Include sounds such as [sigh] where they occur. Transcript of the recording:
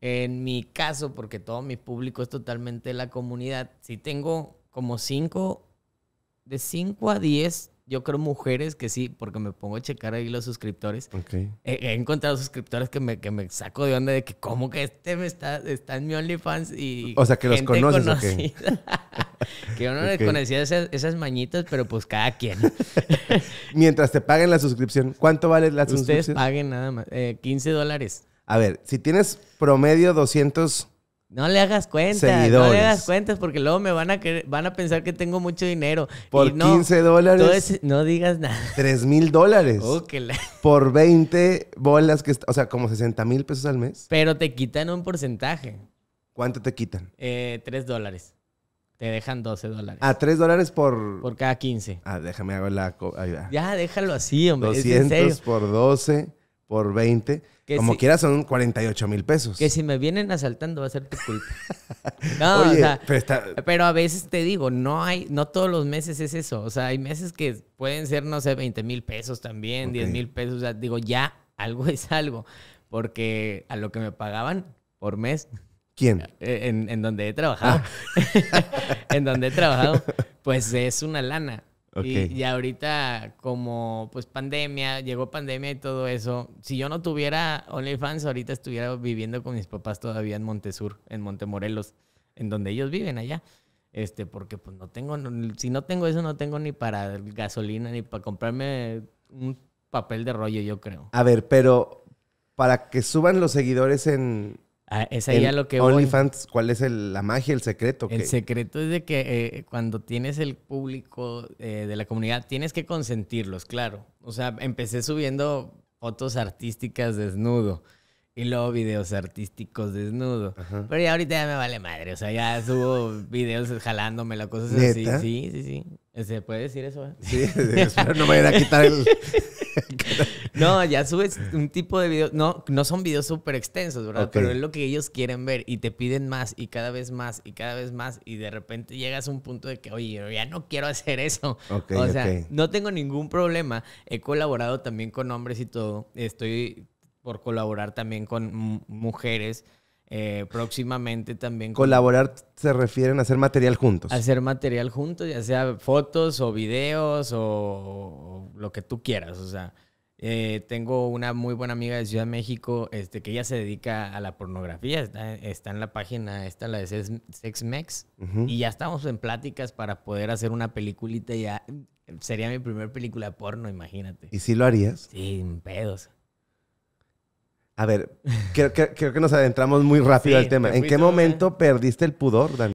En mi caso, porque todo mi público es totalmente la comunidad, sí tengo como cinco, de cinco a diez, yo creo mujeres que sí, porque me pongo a checar ahí los suscriptores. Okay. He, encontrado suscriptores que me, que me saco de onda de que, ¿cómo que este me está, en mi OnlyFans? Y o sea, que los conoces. ¿o [laughs] que yo no les conocía esas, mañitas, pero pues cada quien. [laughs] Mientras te paguen la suscripción, ¿cuánto vale la suscripción? Ustedes paguen nada más, eh, 15 dólares. A ver, si tienes promedio 200... No le hagas cuenta, no le hagas cuentas porque luego me van a van a pensar que tengo mucho dinero. Por no, 15 dólares. no digas nada. 3 mil dólares. Oh, [laughs] por 20 bolas, que o sea, como 60 mil pesos al mes. Pero te quitan un porcentaje. ¿Cuánto te quitan? Eh, 3 dólares. Te dejan 12 dólares. Ah, 3 dólares por... Por cada 15. Ah, déjame hago la... Ya, déjalo así, hombre. 200 por 12 por 20. Que como quieras son 48 mil pesos. Que si me vienen asaltando va a ser tu culpa. [laughs] no, o sea, pero, a veces te digo, no hay, no todos los meses es eso. O sea, hay meses que pueden ser, no sé, 20 mil pesos también, 10 mil pesos. O sea, digo, ya, algo [laughs] es algo. Porque a lo que me pagaban por mes. ¿Quién? Eh, en, donde he trabajado. Ah. [laughs] en donde he trabajado. Pues es una lana. Y, ahorita, como pues pandemia, llegó pandemia y todo eso. Si yo no tuviera OnlyFans, ahorita estuviera viviendo con mis papás todavía en Montesur, en Montemorelos, en donde ellos viven allá. Este, porque pues no tengo, si no tengo eso, no tengo ni para gasolina, ni para comprarme un papel de rollo, yo creo. A ver, pero para que suban los seguidores en, Ah, es ahí lo que OnlyFans, ¿cuál es la magia, el secreto? El secreto es de que eh, cuando tienes el público eh, de la comunidad, tienes que consentirlos, claro. O sea, empecé subiendo fotos artísticas desnudo y luego videos artísticos desnudo. Pero ya ahorita ya me vale madre. O sea, ya subo [laughs] videos las cosas cosa así. Sí, sí, sí. ¿Se puede decir eso? ¿eh? Sí, no me vayan a quitar el... [laughs] no, ya subes un tipo de video. No, no son videos súper extensos, ¿verdad? Pero es lo que ellos quieren ver y te piden más y cada vez más y cada vez más. Y de repente llegas a un punto de que, oye, yo ya no quiero hacer eso. o sea, no tengo ningún problema. He colaborado también con hombres y todo. Estoy por colaborar también con mujeres eh, próximamente también. Colaborar se refieren a hacer material juntos. hacer material juntos, ya sea fotos o videos o, lo que tú quieras. O sea, eh, tengo una muy buena amiga de Ciudad de México este, que ella se dedica a la pornografía. Está, en la página, esta la de SexMex. Y ya estamos en pláticas para poder hacer una peliculita. Ya sería mi primera película porno, imagínate. ¿Y si lo harías? Sí, pedos. A ver, creo, que nos adentramos muy rápido al tema. ¿En qué momento perdiste el pudor, Dani?